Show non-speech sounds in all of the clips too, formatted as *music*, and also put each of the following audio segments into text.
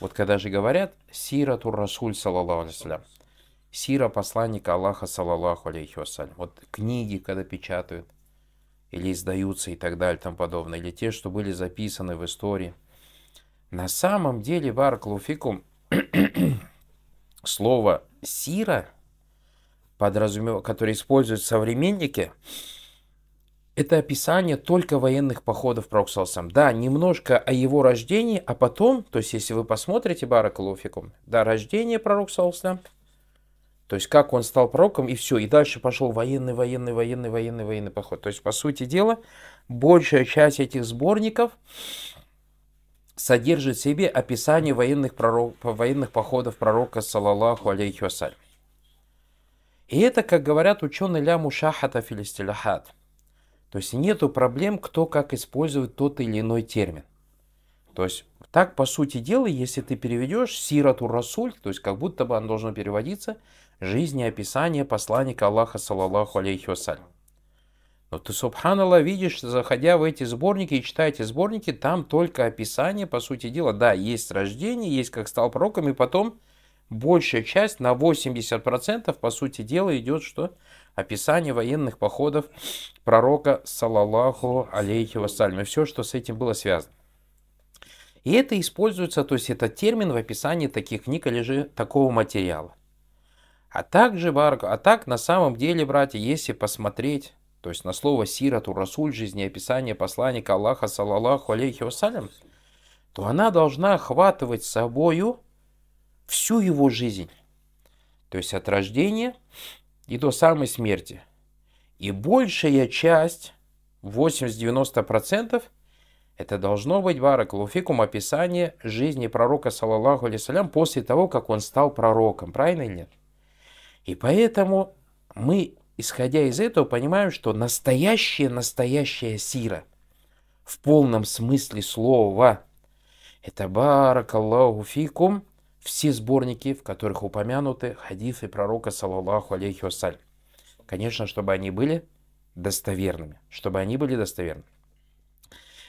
Вот когда же говорят «Сира тур расуль салаллаху алейхи «Сира посланника Аллаха, салаллаху алейхи вассалям». Вот книги, когда печатают, или издаются и так далее, там подобное, или те, что были записаны в истории. На самом деле, Варклуфикум, *clears throat* слово «сира», подразумев... которое используют современники, это описание только военных походов Проксосом. Да, немножко о его рождении, а потом, то есть если вы посмотрите Баракалуфикум, да, рождение пророк Солсна, то есть как он стал пророком, и все, и дальше пошел военный, военный, военный, военный, военный поход. То есть, по сути дела, большая часть этих сборников содержит в себе описание военных, пророк, военных походов пророка, салаллаху алейхи вассалям. И это, как говорят ученые Ляму Шахата Филистиляхат – то есть нету проблем, кто как использует тот или иной термин. То есть так, по сути дела, если ты переведешь сирату расуль, то есть как будто бы он должен переводиться описание посланника Аллаха, саллаллаху алейхи вассалям. Но ты, субханаллах, видишь, заходя в эти сборники и читая эти сборники, там только описание, по сути дела, да, есть рождение, есть как стал пророком, и потом большая часть, на 80%, по сути дела, идет что? Описание военных походов пророка, салаллаху алейхи вассалям, и все, что с этим было связано. И это используется, то есть этот термин в описании таких книг или же такого материала. А также, а так на самом деле, братья, если посмотреть, то есть на слово «сирату расуль» жизни описание посланника Аллаха, салаллаху алейхи вассалям, то она должна охватывать собою всю его жизнь. То есть от рождения и до самой смерти. И большая часть, 80-90%, это должно быть баракалуфикум описание жизни пророка, саллаллаху алейсалям, после того, как он стал пророком. Правильно или нет? И поэтому мы, исходя из этого, понимаем, что настоящая-настоящая сира в полном смысле слова – это баракаллаху фикум – все сборники, в которых упомянуты хадисы пророка, саллаллаху алейхи вассалям. Конечно, чтобы они были достоверными. Чтобы они были достоверными.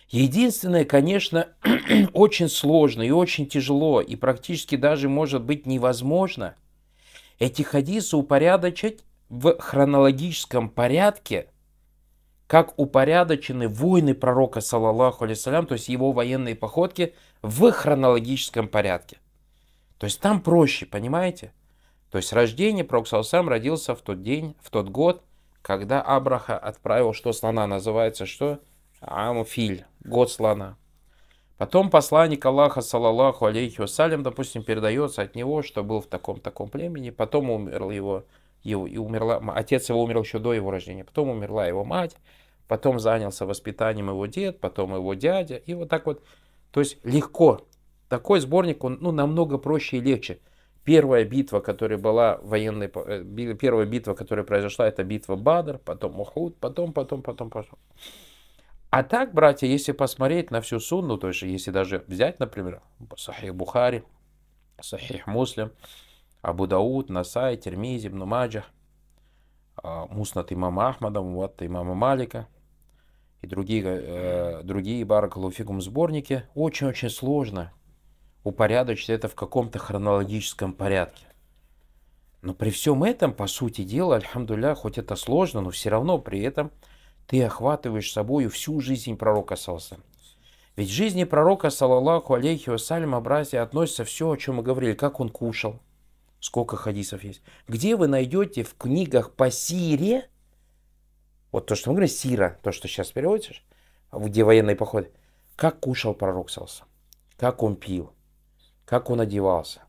Единственное, конечно, *clears throat* очень сложно и очень тяжело, и практически даже может быть невозможно эти хадисы упорядочить в хронологическом порядке, как упорядочены войны пророка, саллаллаху алейхи алейсалям, то есть его военные походки, в хронологическом порядке. То есть там проще, понимаете? То есть рождение Сам родился в тот день, в тот год, когда Абраха отправил, что слона называется, что? Амфиль год слона. Потом посланник Аллаха, салаллаху алейхи вассалям, допустим, передается от него, что был в таком-таком племени, потом умер его, его и умерла, отец его умер еще до его рождения, потом умерла его мать, потом занялся воспитанием его дед, потом его дядя, и вот так вот. То есть легко, такой сборник, он ну, намного проще и легче. Первая битва, которая была военной, э, первая битва, которая произошла, это битва Бадр, потом Ухуд, потом, потом, потом, потом. А так, братья, если посмотреть на всю сунну, то есть если даже взять, например, Сахих Бухари, Сахих Муслим, Абу Дауд, Насай, Термизи, Нумаджа, а, Муснат имама Ахмадом, вот имама Малика и другие, э, другие Баракалуфикум сборники, очень-очень сложно упорядочить это в каком-то хронологическом порядке. Но при всем этом, по сути дела, альхамдуля, хоть это сложно, но все равно при этом ты охватываешь собою всю жизнь пророка Саласам. Ведь в жизни пророка, салаллаху алейхи вассалям, братья, относится все, о чем мы говорили, как он кушал, сколько хадисов есть. Где вы найдете в книгах по Сире, вот то, что мы говорим, Сира, то, что сейчас переводишь, где военные походы, как кушал пророк Саласам, как он пил, как он одевался,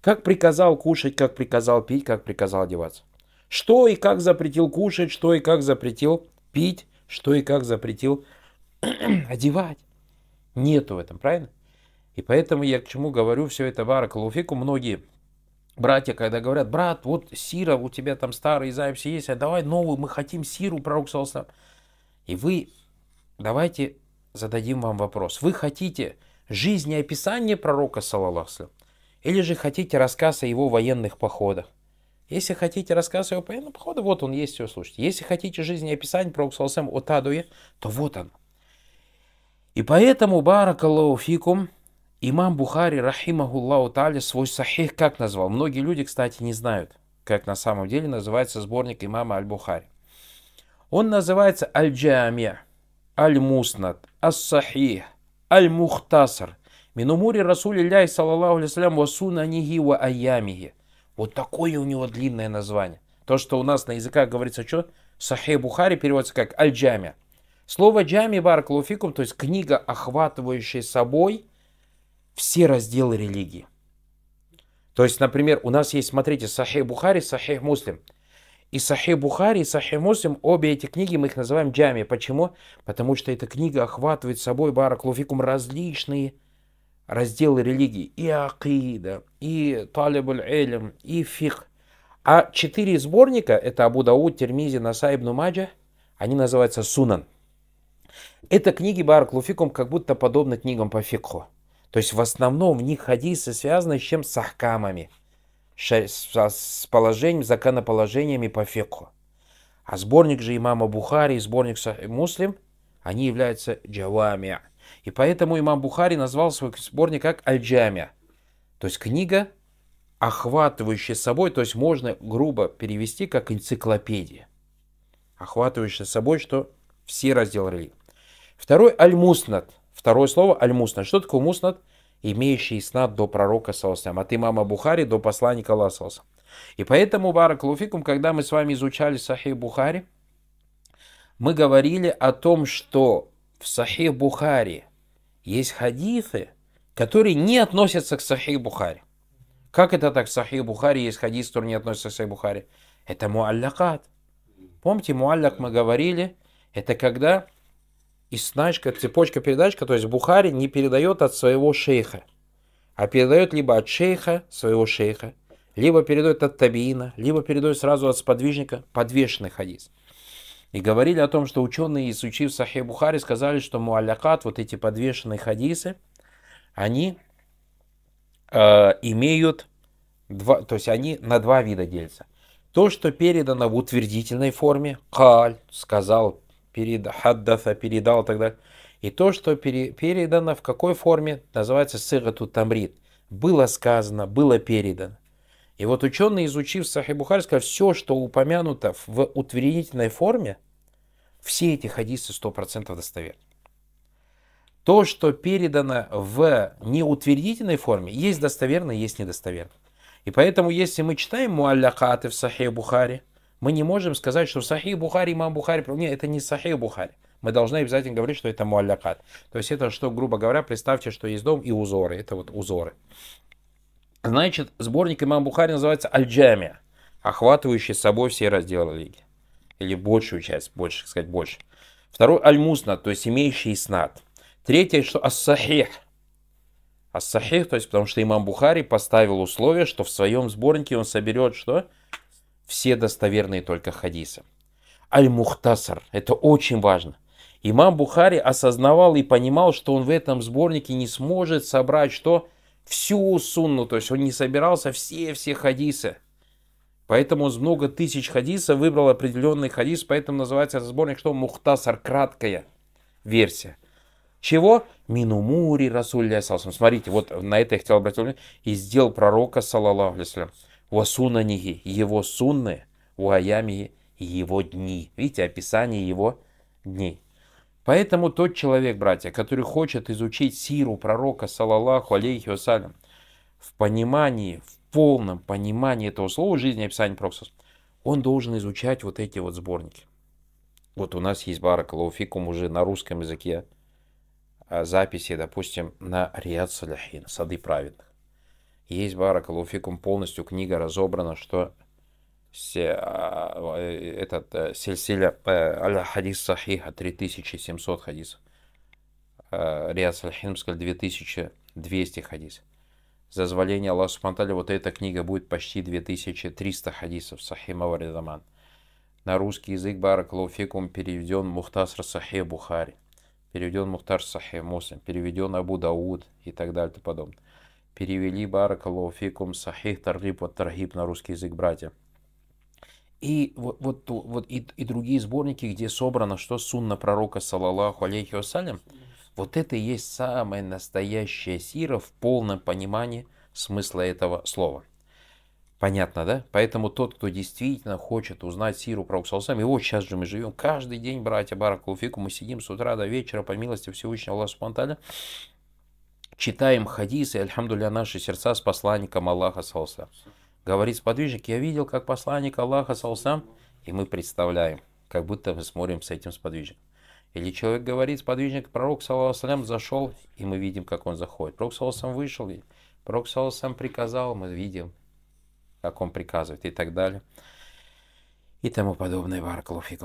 как приказал кушать, как приказал пить, как приказал одеваться, что и как запретил кушать, что и как запретил пить, что и как запретил *clears throat* одевать. Нету в этом, правильно? И поэтому я к чему говорю все это баракалуфику. Многие братья, когда говорят, брат, вот сира, у тебя там старый записи есть, а давай новую, мы хотим сиру, пророк Саласлам. И вы, давайте зададим вам вопрос. Вы хотите жизнеописание пророка, саллаху или же хотите рассказ о его военных походах. Если хотите рассказ о его военных походе, вот он есть, все слушайте. Если хотите жизнеописание пророка, саллаху о Тадуе, то вот он. И поэтому, баракаллаху фикум, имам Бухари, рахимахуллаху таля, свой сахих как назвал? Многие люди, кстати, не знают, как на самом деле называется сборник имама Аль-Бухари. Он называется Аль-Джамия, Аль-Муснат, Ас-Сахих, Аль-Мухтасар. Минумури Расулилляй, саллаллаху алейсалям, васунанихи ва айямихи. Вот такое у него длинное название. То, что у нас на языках говорится, что? Сахей Бухари переводится как Аль-Джамя. Слово «джами» барклауфикум, то есть книга, охватывающая собой все разделы религии. То есть, например, у нас есть, смотрите, Сахей Бухари, Сахей Муслим – и Сахи Бухари, и Сахи Муслим, обе эти книги мы их называем джами. Почему? Потому что эта книга охватывает собой бараклуфикум различные разделы религии. И акида, и талибуль элем, и фих. А четыре сборника, это Абу Дауд, Термизи, Наса, Ибн Маджа, они называются сунан. Это книги бараклуфикум как будто подобны книгам по фикху. То есть в основном в них хадисы связаны с чем? С ахкамами – с положением, законоположениями по феку. А сборник же имама Бухари и сборник Муслим, они являются джавамия. И поэтому имам Бухари назвал свой сборник как аль-джамия, то есть книга, охватывающая собой, то есть можно грубо перевести как энциклопедия, охватывающая собой, что все разделы Второй аль-муснат, второе слово аль-муснат. Что такое муснат? имеющий снат до пророка Саусам, от имама Бухари до посланника Аллаха И поэтому, Барак Луфикум, когда мы с вами изучали Сахи Бухари, мы говорили о том, что в Сахи Бухари есть хадисы, которые не относятся к Сахи Бухари. Как это так? Сахи Бухари есть хадис, который не относится к Сахи Бухари. Это муаллякат. Помните, муалляк мы говорили, это когда и знаешь, цепочка передачка, то есть Бухари не передает от своего шейха, а передает либо от шейха, своего шейха, либо передает от табиина, либо передает сразу от сподвижника подвешенный хадис. И говорили о том, что ученые, изучив Сахи Бухари, сказали, что муалякат, вот эти подвешенные хадисы, они э, имеют два, то есть они на два вида делятся. То, что передано в утвердительной форме, каль, сказал, переда, хаддаса, передал и так далее. И то, что пере, передано, в какой форме, называется сыгату тамрид. Было сказано, было передано. И вот ученые, изучив Сахи Бухари, все, что упомянуто в утвердительной форме, все эти хадисы 100% достоверны. То, что передано в неутвердительной форме, есть достоверно, есть недостоверно. И поэтому, если мы читаем муаллякаты в Сахи Бухари, мы не можем сказать, что Сахи Бухари, Имам Бухари. Нет, это не Сахи Бухари. Мы должны обязательно говорить, что это муаллякат. То есть это что, грубо говоря, представьте, что есть дом и узоры. Это вот узоры. Значит, сборник Имам Бухари называется Аль-Джамия, охватывающий собой все разделы лиги. Или большую часть, больше сказать, больше. Второй Аль-Мусна, то есть имеющий снат. Третье, что Ас-Сахих, Ас-Сахих, то есть потому что имам Бухари поставил условие, что в своем сборнике он соберет что? все достоверные только хадисы. Аль-Мухтасар, это очень важно. Имам Бухари осознавал и понимал, что он в этом сборнике не сможет собрать что? Всю сунну, то есть он не собирался все-все хадисы. Поэтому из много тысяч хадисов выбрал определенный хадис, поэтому называется этот сборник что? Мухтасар, краткая версия. Чего? Минумури Расуль Смотрите, вот на это я хотел обратить внимание. И сделал пророка, салаллаху алейсалям. Васунанихи – его сунны, аями его дни. Видите, описание его дней. Поэтому тот человек, братья, который хочет изучить сиру пророка, салаллаху алейхи вассалям, в понимании, в полном понимании этого слова жизни описания пророка, он должен изучать вот эти вот сборники. Вот у нас есть барак баракалуфикум уже на русском языке а, записи, допустим, на Риад Саляхин, Сады Праведных. Есть Баракалуфикум, полностью книга разобрана, что все а, э, этот э, сельсиля э, Аль-Хадис Сахиха 3700 хадисов. Риад Саль-Химскаль 2200 хадисов. Зазволение Аллаха Субтитры, вот эта книга будет почти 2300 хадисов Сахима Варидаман. На русский язык Баракалуфикум переведен Мухтаср Сахи Бухари, переведен Мухтар Сахи Мусин, переведен Абу Дауд и так далее и подобное перевели Баракалуфикум Сахих Таргиб вот Таргиб на русский язык, братья. И вот, вот, вот и, и другие сборники, где собрано, что сунна пророка, салаллаху алейхи вассалям, вот это и есть самая настоящая сира в полном понимании смысла этого слова. Понятно, да? Поэтому тот, кто действительно хочет узнать сиру про Уксалсам, и вот сейчас же мы живем, каждый день, братья Баракулуфику, мы сидим с утра до вечера по милости Всевышнего Аллаха Субтитры читаем хадисы, альхамдуля, наши сердца с посланником Аллаха Саусам. Говорит сподвижник, я видел, как посланник Аллаха Саусам, и мы представляем, как будто мы смотрим с этим сподвижником. Или человек говорит, сподвижник, пророк, салам, зашел, и мы видим, как он заходит. Пророк, салам, вышел, и пророк, салам, приказал, мы видим, как он приказывает, и так далее. И тому подобное. Баракалуфикум.